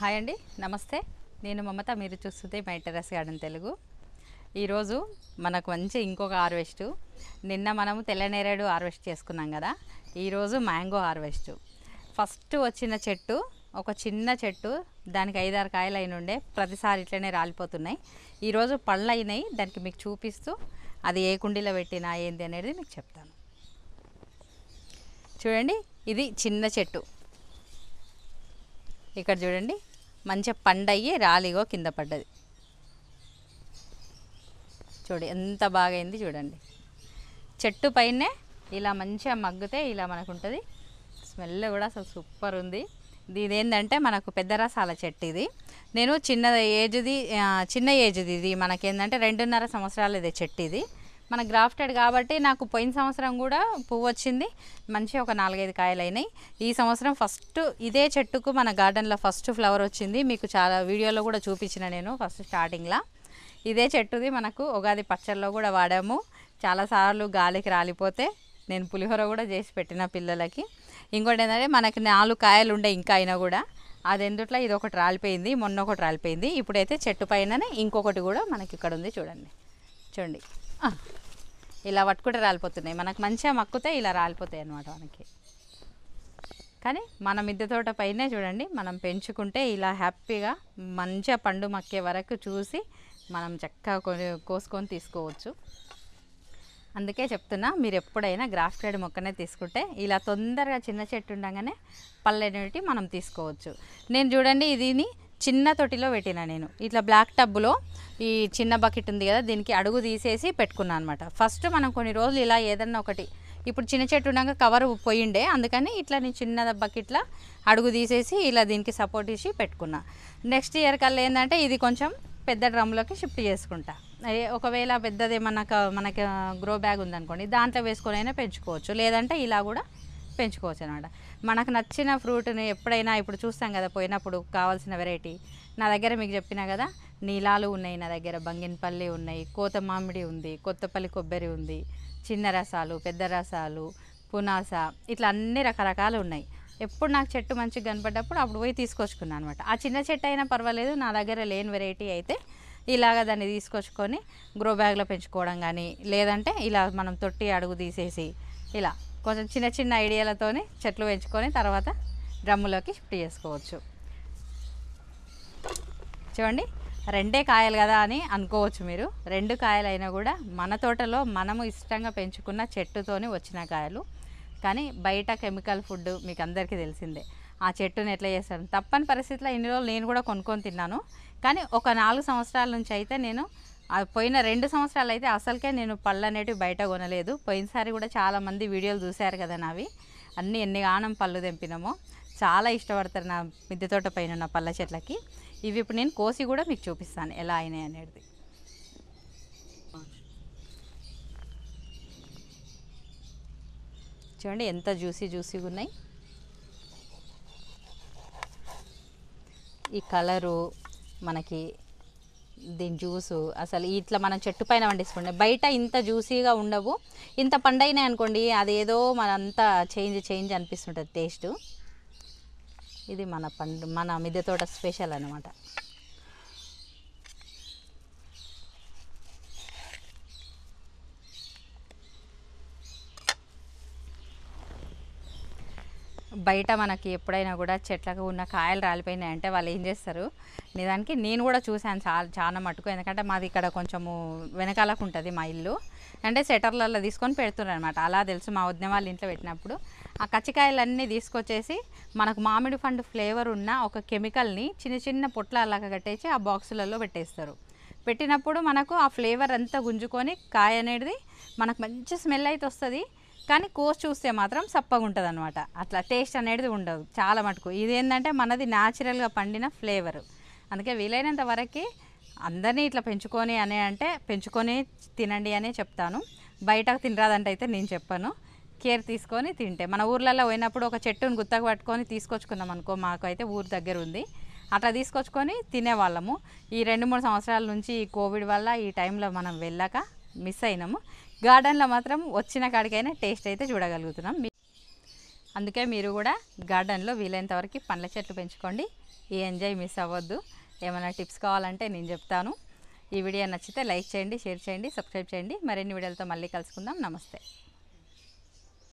hi అండి నమస్తే నేను మమత మీరు చూస్తుంది మై టెరస్ గార్డెన్ తెలుగు ఈరోజు మనకు మంచి ఇంకొక హార్వెస్ట్ నిన్న మనము తెల్లనేరేడు హార్వెస్ట్ చేసుకున్నాం కదా ఈరోజు మ్యాంగో హార్వెస్ట్ ఫస్ట్ వచ్చిన చెట్టు ఒక చిన్న చెట్టు దానికి ఐదారు కాయలు అయిన ఉండే ప్రతిసారి ఇట్లనే రాలిపోతున్నాయి ఈరోజు పళ్ళు అయినాయి దానికి మీకు చూపిస్తూ అది ఏ కుండీలో పెట్టినా ఏంది అనేది మీకు చెప్తాను చూడండి ఇది చిన్న చెట్టు ఇక్కడ చూడండి మంచిగా పండయ్యి రాలిగో కింద పడ్డది చూడు ఎంత బాగా అయింది చూడండి చెట్టు పైనే ఇలా మంచిగా మగ్గితే ఇలా మనకు ఉంటుంది స్మెల్ కూడా అసలు సూపర్ ఉంది ఇది ఏంటంటే మనకు పెద్ద రసాల చెట్టు ఇది నేను చిన్న ఏజ్ది చిన్న ఏజ్ది ఇది మనకేంటంటే రెండున్నర ఇది చెట్టు ఇది మన గ్రాఫ్టెడ్ కాబట్టి నాకు పోయిన సంవత్సరం కూడా పువ్వు వచ్చింది మంచి ఒక నాలుగైదు కాయలు అయినాయి ఈ సంవత్సరం ఫస్ట్ ఇదే చెట్టుకు మన గార్డెన్లో ఫస్ట్ ఫ్లవర్ వచ్చింది మీకు చాలా వీడియోలో కూడా చూపించిన నేను ఫస్ట్ స్టార్టింగ్లో ఇదే చెట్టుది మనకు ఉగాది పచ్చళ్ళలో కూడా వాడాము చాలాసార్లు గాలికి రాలిపోతే నేను పులిహోర కూడా చేసి పెట్టిన పిల్లలకి ఇంకోటి ఏంటంటే మనకి నాలుగు కాయలు ఉండే ఇంకా అయినా కూడా అది ఎందుట్లో ఇది ఒకటి రాలిపోయింది మొన్న ఒకటి రాలిపోయింది ఇప్పుడైతే చెట్టు పైననే ఇంకొకటి కూడా మనకి ఇక్కడ ఉంది చూడండి చూడండి ఇలా పట్టుకుంటే రాలిపోతున్నాయి మనకు మంచిగా మక్కుతే ఇలా రాలిపోతాయి అనమాట మనకి కానీ మన మిద్దె తోట పైనే చూడండి మనం పెంచుకుంటే ఇలా హ్యాపీగా మంచిగా పండు మక్కే వరకు చూసి మనం చక్కగా కోసుకొని తీసుకోవచ్చు అందుకే చెప్తున్నా మీరు ఎప్పుడైనా గ్రాఫ్టెడ్ మొక్కనే తీసుకుంటే ఇలా తొందరగా చిన్న చెట్టు ఉండగానే పళ్ళు మనం తీసుకోవచ్చు నేను చూడండి ఇదిని చిన్న తొట్టిలో పెట్టిన నేను ఇట్లా బ్లాక్ టబ్బులో ఈ చిన్న బకెట్ ఉంది కదా దీనికి అడుగు తీసేసి పెట్టుకున్నాను అనమాట ఫస్ట్ మనం కొన్ని రోజులు ఇలా ఏదన్నా ఒకటి ఇప్పుడు చిన్న చెట్టు ఉండగా కవర్ పోయిండే అందుకని ఇట్లా నేను చిన్న బకెట్లో అడుగు తీసేసి ఇలా దీనికి సపోర్ట్ ఇచ్చి పెట్టుకున్నా నెక్స్ట్ ఇయర్ కల్లా ఏంటంటే ఇది కొంచెం పెద్ద డ్రమ్లోకి షిఫ్ట్ చేసుకుంటా ఒకవేళ పెద్దది మనకు మనకి గ్రో బ్యాగ్ ఉందనుకోండి దాంట్లో వేసుకొని అయినా పెంచుకోవచ్చు లేదంటే ఇలా కూడా పెంచుకోవచ్చు అనమాట మనకు నచ్చిన ఫ్రూట్ని ఎప్పుడైనా ఇప్పుడు చూస్తాం కదా పోయినప్పుడు కావాల్సిన వెరైటీ నా దగ్గర మీకు చెప్పినా కదా నీలాలు ఉన్నాయి నా దగ్గర బంగినపల్లి ఉన్నాయి కోత మామిడి ఉంది కొత్తపల్లి కొబ్బరి ఉంది చిన్న రసాలు పెద్ద రసాలు పునాస ఇట్లా అన్ని రకరకాలు ఉన్నాయి ఎప్పుడు నాకు చెట్టు మంచిగా కనపడ్డప్పుడు అప్పుడు పోయి తీసుకొచ్చుకున్నాను అనమాట ఆ చిన్న చెట్టు అయినా పర్వాలేదు నా దగ్గర లేని వెరైటీ అయితే ఇలాగ దాన్ని తీసుకొచ్చుకొని గ్రో బ్యాగ్లో పెంచుకోవడం కానీ లేదంటే ఇలా మనం తొట్టి అడుగు తీసేసి ఇలా కొంచెం చిన్న చిన్న ఐడియాలతోనే చెట్లు పెంచుకొని తర్వాత డ్రమ్ములోకి షిఫ్ట్ చేసుకోవచ్చు చూడండి రెండే కాయలు కదా అని అనుకోవచ్చు మీరు రెండు కాయలు అయినా కూడా మన తోటలో మనము ఇష్టంగా పెంచుకున్న చెట్టుతోనే వచ్చిన కాయలు కానీ బయట కెమికల్ ఫుడ్ మీకు అందరికీ తెలిసిందే ఆ చెట్టుని ఎట్లా చేస్తాను తప్పని పరిస్థితిలో ఇన్ని రోజులు నేను కూడా కొనుక్కొని తిన్నాను కానీ ఒక నాలుగు సంవత్సరాల నుంచి అయితే నేను పోయిన రెండు సంవత్సరాలు అయితే అసలుకే నేను పళ్ళు అనేటివి బయట కొనలేదు పోయినసారి కూడా చాలామంది వీడియోలు చూశారు కదా నావి అన్నీ ఎన్ని ఆనం పళ్ళు తెంపినామో చాలా ఇష్టపడతారు నా మిద్దె తోట పైన ఉన్న పళ్ళ చెట్లకి ఇవి ఇప్పుడు నేను కోసి కూడా మీకు చూపిస్తాను ఎలా అయినాయి అనేది చూడండి ఎంత జ్యూసీ జ్యూసీగా ఉన్నాయి ఈ కలరు మనకి దీని జ్యూసు అసలు ఇట్లా మనం చెట్టు పైన పండిస్తుండే బయట ఇంత జ్యూసీగా ఉండవు ఇంత పండైనాయి అనుకోండి అదేదో మనంతా చేంజ్ చేంజ్ అనిపిస్తుంటుంది టేస్ట్ ఇది మన పండు మన మిద్దె తోట స్పెషల్ అనమాట బయట మనకి ఎప్పుడైనా కూడా చెట్లకు ఉన్న కాయలు రాలిపోయినాయి అంటే వాళ్ళు ఏం చేస్తారు నిజానికి నేను కూడా చూశాను చాలా చాలా మటుకు ఎందుకంటే మాది ఇక్కడ కొంచెము వెనకాలకు ఉంటుంది మా ఇల్లు అంటే సెటర్లలో తీసుకొని పెడుతున్నారు అనమాట అలా తెలుసు మా వదిన వాళ్ళ ఇంట్లో పెట్టినప్పుడు ఆ కచ్చికాయలన్నీ తీసుకొచ్చేసి మనకు మామిడి పండు ఫ్లేవర్ ఉన్న ఒక కెమికల్ని చిన్న చిన్న పొట్లాలాగా కట్టేసి ఆ బాక్సులలో పెట్టేస్తారు పెట్టినప్పుడు మనకు ఆ ఫ్లేవర్ అంతా గుంజుకొని కాయ అనేది మనకు మంచి స్మెల్ అయితే వస్తుంది కానీ కోసి చూస్తే మాత్రం సప్పగా ఉంటుంది అనమాట అట్లా టేస్ట్ అనేది ఉండదు చాలా మటుకు ఇది ఏంటంటే మనది న్యాచురల్గా పండిన ఫ్లేవరు అందుకే వీలైనంత వరకు అందరినీ ఇట్లా పెంచుకొని అని అంటే పెంచుకొని తినండి అనే చెప్తాను బయటకు తినరాదంటే అయితే నేను చెప్పాను కేర్ తీసుకొని తింటే మన ఊర్లలో పోయినప్పుడు ఒక చెట్టును గుత్తకు పట్టుకొని తీసుకొచ్చుకున్నాం అనుకో మాకు అయితే ఊరు దగ్గర ఉంది అట్లా తీసుకొచ్చుకొని తినేవాళ్ళము ఈ రెండు మూడు సంవత్సరాల నుంచి ఈ కోవిడ్ వల్ల ఈ టైంలో మనం వెళ్ళాక మిస్ అయినాము గార్డెన్లో మాత్రం వచ్చిన కాడికైనా టేస్ట్ అయితే చూడగలుగుతున్నాం అందుకే మీరు కూడా గార్డెన్లో వీలైనంత వరకు పండ్ల చెట్లు పెంచుకోండి ఈ ఎంజాయ్ మిస్ అవ్వద్దు ఏమైనా టిప్స్ కావాలంటే నేను చెప్తాను ఈ వీడియో నచ్చితే లైక్ చేయండి షేర్ చేయండి సబ్స్క్రైబ్ చేయండి మరిన్ని వీడియోలతో మళ్ళీ కలుసుకుందాం నమస్తే